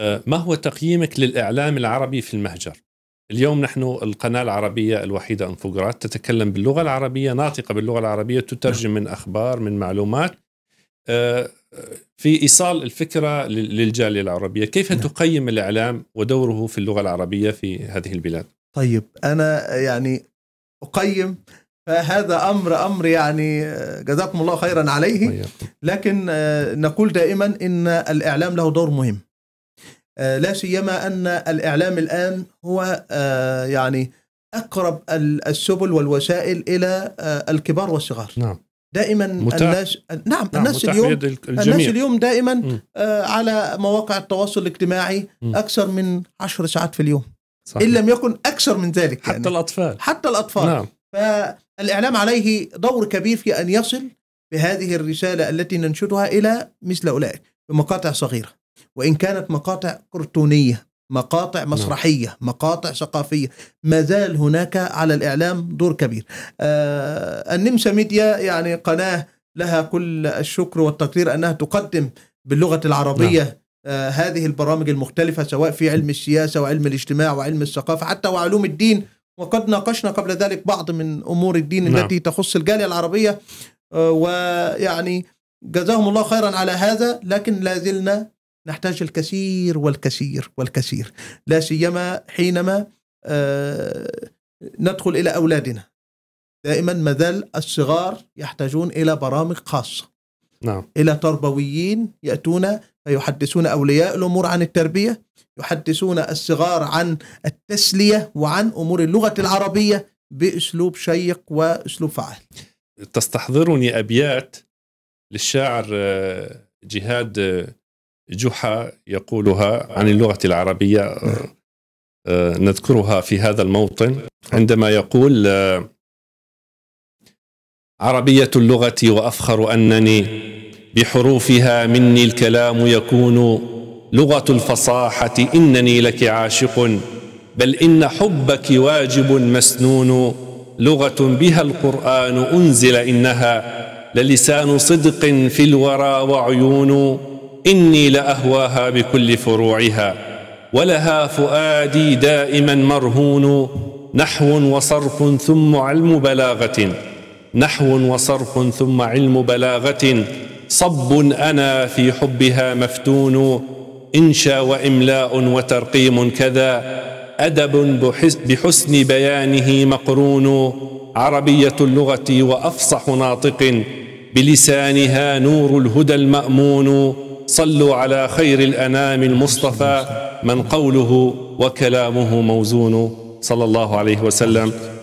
آه، ما هو تقييمك للإعلام العربي في المهجر؟ اليوم نحن القناة العربية الوحيدة انفوغرات تتكلم باللغة العربية ناطقة باللغة العربية تترجم من أخبار من معلومات آه، في إيصال الفكرة للجالية العربية كيف نعم. تقيم الإعلام ودوره في اللغة العربية في هذه البلاد؟ طيب أنا يعني أقيم فهذا امر امر يعني آه، جزاكم الله خيرا عليه لكن نقول دائما ان الاعلام له دور مهم آه، لا سيما أن الإعلام الآن هو آه، يعني أقرب السبل والوسائل إلى آه، الكبار والصغار نعم دائما متاح. الناس نعم, نعم الناس اليوم الناس اليوم دائما م. على مواقع التواصل الاجتماعي م. اكثر من عشر ساعات في اليوم صحيح. ان لم يكن اكثر من ذلك يعني. حتى يعني. الاطفال حتى الاطفال نعم. فالاعلام عليه دور كبير في ان يصل بهذه الرساله التي ننشدها الى مثل اولئك بمقاطع صغيره وإن كانت مقاطع كرتونية مقاطع نعم. مسرحية مقاطع ثقافية ما زال هناك على الإعلام دور كبير آه النمسا ميديا يعني قناة لها كل الشكر والتقدير أنها تقدم باللغة العربية نعم. آه هذه البرامج المختلفة سواء في علم السياسة وعلم الاجتماع وعلم الثقافة حتى وعلوم الدين وقد ناقشنا قبل ذلك بعض من أمور الدين نعم. التي تخص الجالية العربية آه ويعني جزاهم الله خيرا على هذا لكن لا زلنا نحتاج الكثير والكثير والكثير لا سيما حينما آه، ندخل إلى أولادنا دائما مازال الصغار يحتاجون إلى برامج خاصة نعم. إلى تربويين يأتون فيحدثون أولياء الأمور عن التربية يحدثون الصغار عن التسلية وعن أمور اللغة العربية بأسلوب شيق وأسلوب فعال تستحضرني أبيات للشاعر آه، جهاد آه، جحا يقولها عن اللغة العربية آه، نذكرها في هذا الموطن عندما يقول آه، عربية اللغة وأفخر أنني بحروفها مني الكلام يكون لغة الفصاحة إنني لك عاشق بل إن حبك واجب مسنون لغة بها القرآن أنزل إنها للسان صدق في الورى وعيون إني لأهواها بكل فروعها ولها فؤادي دائما مرهون نحو وصرف ثم علم بلاغة نحو وصرف ثم علم بلاغة صب أنا في حبها مفتون إنشا وإملاء وترقيم كذا أدب بحسن بيانه مقرون عربية اللغة وأفصح ناطق بلسانها نور الهدى المأمون صلوا على خير الأنام المصطفى من قوله وكلامه موزون صلى الله عليه وسلم